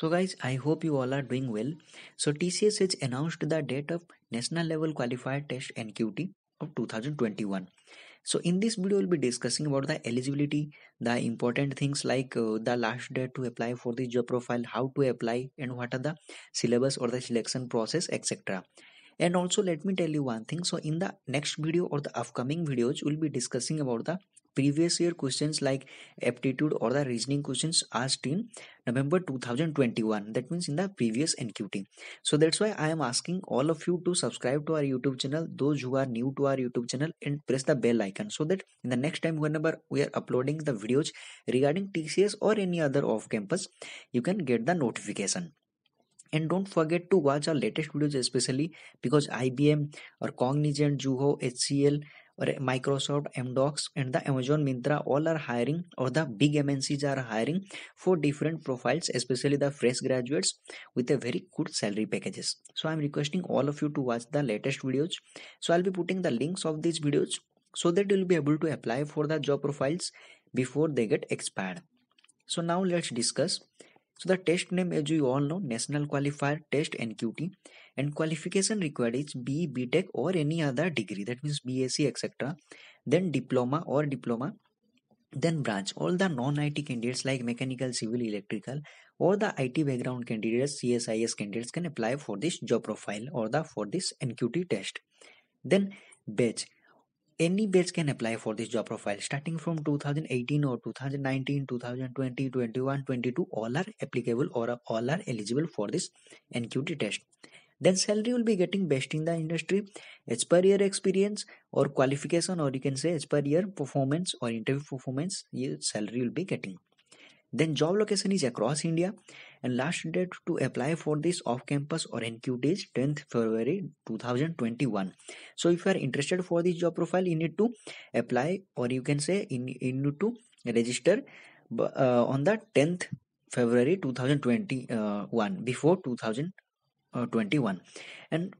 So guys, I hope you all are doing well. So TCS has announced the date of National Level Qualifier Test NQT of 2021. So in this video, we'll be discussing about the eligibility, the important things like uh, the last date to apply for the job profile, how to apply, and what are the syllabus or the selection process, etc. And also, let me tell you one thing. So in the next video or the upcoming videos, we'll be discussing about the previous year questions like aptitude or the reasoning questions asked in november 2021 that means in the previous nqt so that's why i am asking all of you to subscribe to our youtube channel those who are new to our youtube channel and press the bell icon so that in the next time whenever we are uploading the videos regarding tcs or any other off campus you can get the notification and don't forget to watch our latest videos especially because ibm or cognizant juho hcl Microsoft, MDocs, and the Amazon Mintra all are hiring, or the big MNCs are hiring for different profiles, especially the fresh graduates with a very good salary packages. So I'm requesting all of you to watch the latest videos. So I'll be putting the links of these videos so that you'll be able to apply for the job profiles before they get expired. So now let's discuss so the test name as you all know National Qualifier Test NQT and qualification required is B Tech or any other degree that means BSc etc. Then diploma or diploma then branch all the non-IT candidates like mechanical, civil, electrical or the IT background candidates CSIS candidates can apply for this job profile or the for this NQT test. Then batch any batch can apply for this job profile starting from 2018 or 2019 2020 21 22 all are applicable or all are eligible for this nqt test then salary will be getting best in the industry as per year experience or qualification or you can say as per year performance or interview performance your salary will be getting then job location is across india and last date to apply for this off-campus or NQ is 10th February 2021. So if you are interested for this job profile, you need to apply or you can say in you need to register uh, on the 10th February 2021 before 2021 and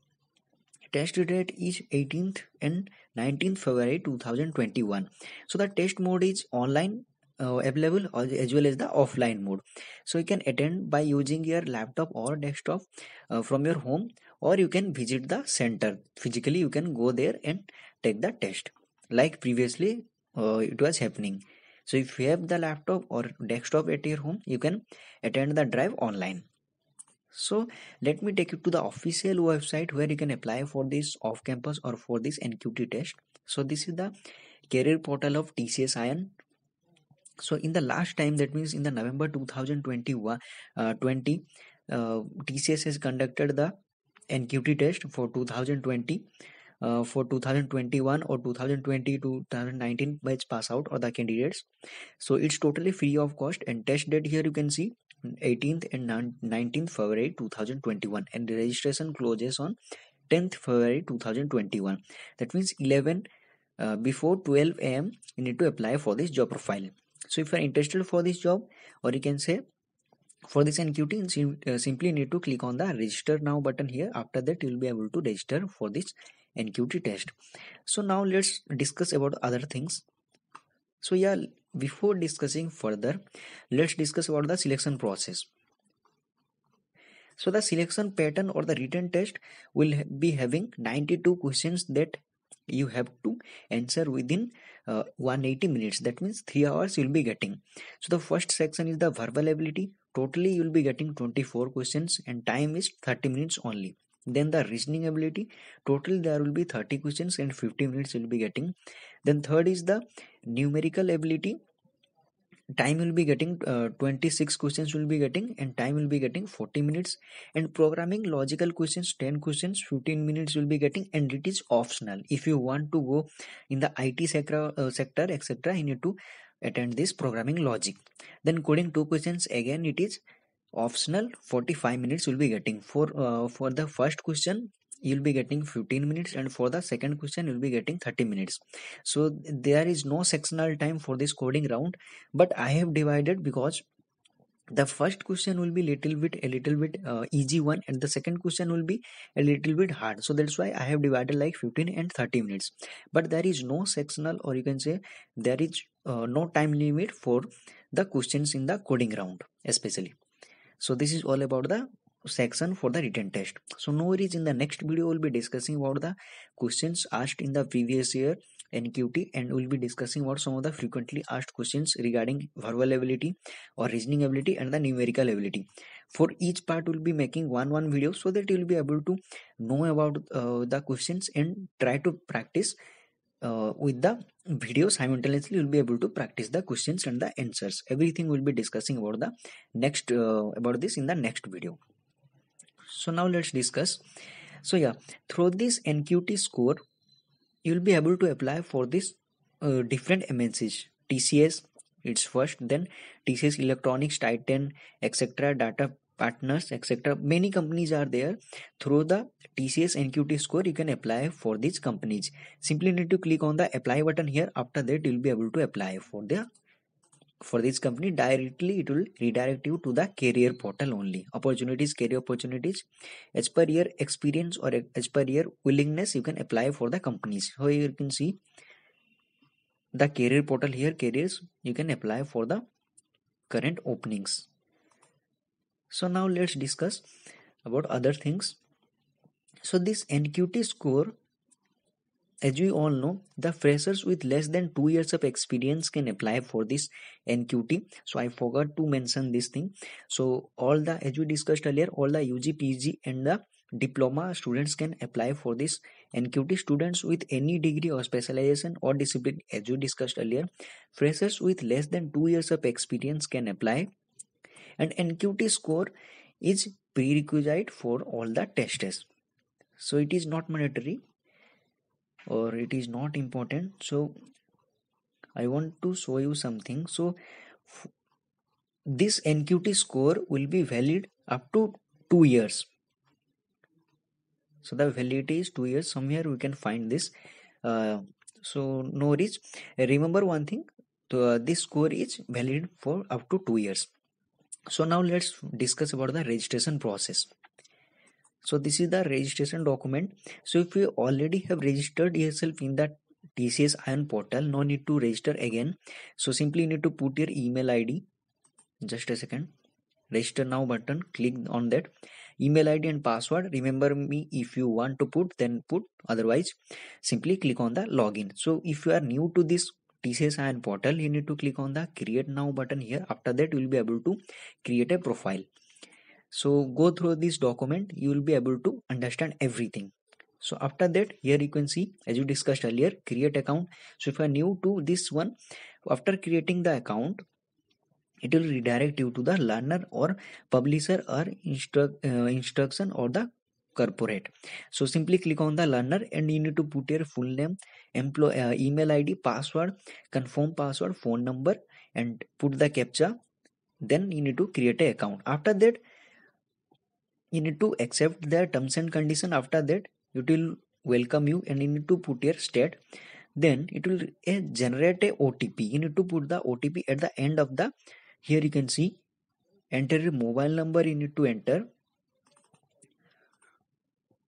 test date is 18th and 19th February 2021. So the test mode is online uh, available as well as the offline mode so you can attend by using your laptop or desktop uh, from your home or you can visit the center physically you can go there and take the test like previously uh, it was happening so if you have the laptop or desktop at your home you can attend the drive online so let me take you to the official website where you can apply for this off campus or for this nqt test so this is the career portal of tcs ion so in the last time that means in the november 2020 uh, 20 uh, tcs has conducted the nqt test for 2020 uh, for 2021 or 2020 to 2019 batch pass out or the candidates so it's totally free of cost and test date here you can see 18th and 19th february 2021 and the registration closes on 10th february 2021 that means 11 uh, before 12 am you need to apply for this job profile so if you are interested for this job or you can say for this NQT uh, you simply need to click on the register now button here after that you will be able to register for this NQT test so now let's discuss about other things so yeah before discussing further let's discuss about the selection process so the selection pattern or the written test will be having 92 questions that you have to answer within uh, 180 minutes that means 3 hours you'll be getting so the first section is the verbal ability totally you'll be getting 24 questions and time is 30 minutes only then the reasoning ability total there will be 30 questions and 50 minutes you'll be getting then third is the numerical ability time will be getting uh, 26 questions will be getting and time will be getting 40 minutes and programming logical questions 10 questions 15 minutes will be getting and it is optional if you want to go in the it sector uh, sector etc you need to attend this programming logic then coding two questions again it is optional 45 minutes will be getting for uh, for the first question you'll be getting 15 minutes and for the second question you'll be getting 30 minutes so there is no sectional time for this coding round but i have divided because the first question will be little bit a little bit uh, easy one and the second question will be a little bit hard so that's why i have divided like 15 and 30 minutes but there is no sectional or you can say there is uh, no time limit for the questions in the coding round especially so this is all about the section for the written test so no worries in the next video we'll be discussing about the questions asked in the previous year nqt and we'll be discussing about some of the frequently asked questions regarding verbal ability or reasoning ability and the numerical ability for each part we'll be making one one video so that you'll be able to know about uh, the questions and try to practice uh, with the video simultaneously you'll be able to practice the questions and the answers everything we'll be discussing about the next uh, about this in the next video so now let's discuss so yeah through this nqt score you'll be able to apply for this uh, different mncs tcs it's first then tcs electronics titan etc data partners etc many companies are there through the tcs nqt score you can apply for these companies simply need to click on the apply button here after that you'll be able to apply for the for this company directly it will redirect you to the career portal only opportunities career opportunities as per your experience or as per your willingness you can apply for the companies so you can see the career portal here careers you can apply for the current openings so now let's discuss about other things so this nqt score as we all know, the freshers with less than 2 years of experience can apply for this NQT. So I forgot to mention this thing. So all the, as we discussed earlier, all the UGPG and the diploma students can apply for this NQT students with any degree or specialization or discipline as we discussed earlier. Freshers with less than 2 years of experience can apply and NQT score is prerequisite for all the tests. So it is not mandatory or it is not important so i want to show you something so this nqt score will be valid up to 2 years so the validity is 2 years somewhere we can find this uh, so no risk remember one thing uh, this score is valid for up to 2 years so now let's discuss about the registration process so this is the registration document so if you already have registered yourself in that tcs ion portal no need to register again so simply need to put your email id just a second register now button click on that email id and password remember me if you want to put then put otherwise simply click on the login so if you are new to this tcs ion portal you need to click on the create now button here after that you will be able to create a profile so go through this document you will be able to understand everything so after that here you can see as we discussed earlier create account so if you are new to this one after creating the account it will redirect you to the learner or publisher or instru- uh, instruction or the corporate so simply click on the learner and you need to put your full name uh, email id password confirm password phone number and put the captcha then you need to create an account after that you need to accept their terms and condition after that it will welcome you and you need to put your state then it will uh, generate a otp you need to put the otp at the end of the here you can see enter your mobile number you need to enter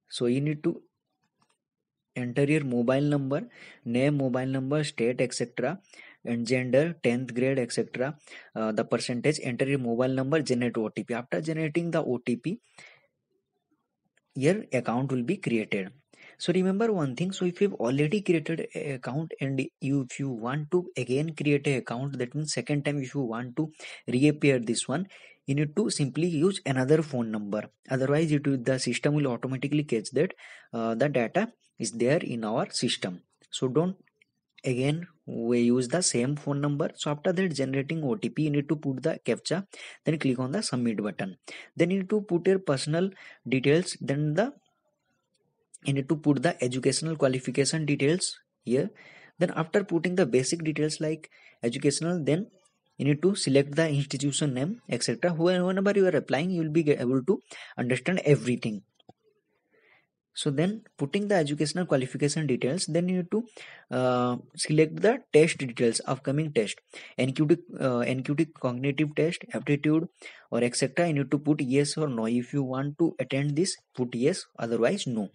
so you need to enter your mobile number name mobile number state etc and gender 10th grade etc uh, the percentage enter your mobile number generate otp after generating the otp your account will be created so remember one thing so if you've already created an account and you if you want to again create an account that means second time if you want to reappear this one you need to simply use another phone number otherwise it will, the system will automatically catch that uh, the data is there in our system so don't again we use the same phone number so after that generating otp you need to put the captcha then click on the submit button then you need to put your personal details then the you need to put the educational qualification details here then after putting the basic details like educational then you need to select the institution name etc whenever you are applying you will be able to understand everything so then putting the educational qualification details then you need to uh, select the test details upcoming test nqt uh, nqt cognitive test aptitude or etc you need to put yes or no if you want to attend this put yes otherwise no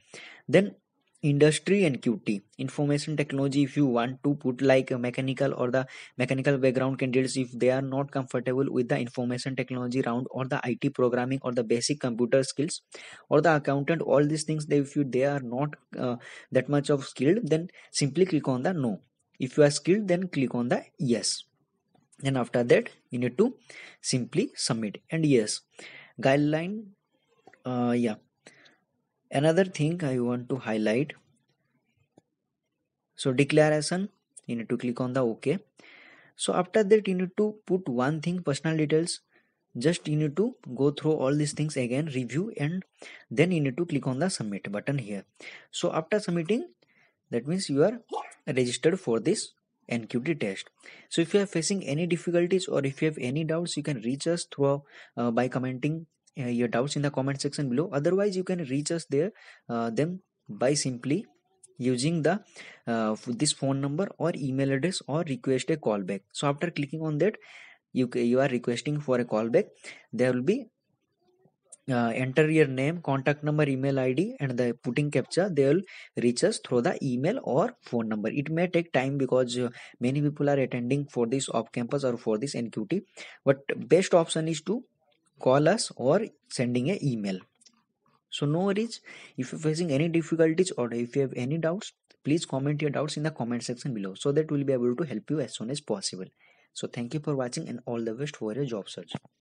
then industry and qt information technology if you want to put like mechanical or the mechanical background candidates if they are not comfortable with the information technology round or the it programming or the basic computer skills or the accountant all these things they, if you they are not uh, that much of skilled then simply click on the no if you are skilled then click on the yes then after that you need to simply submit and yes guideline uh, yeah another thing i want to highlight so declaration you need to click on the ok so after that you need to put one thing personal details just you need to go through all these things again review and then you need to click on the submit button here so after submitting that means you are registered for this NQT test. So if you are facing any difficulties or if you have any doubts, you can reach us through uh, by commenting uh, your doubts in the comment section below otherwise you can reach us there uh, Then by simply using the uh, this phone number or email address or request a callback so after clicking on that you you are requesting for a callback there will be uh, enter your name contact number email id and the putting captcha they will reach us through the email or phone number it may take time because uh, many people are attending for this off campus or for this nqt but best option is to call us or sending an email so no worries if you're facing any difficulties or if you have any doubts please comment your doubts in the comment section below so that we'll be able to help you as soon as possible so thank you for watching and all the best for your job search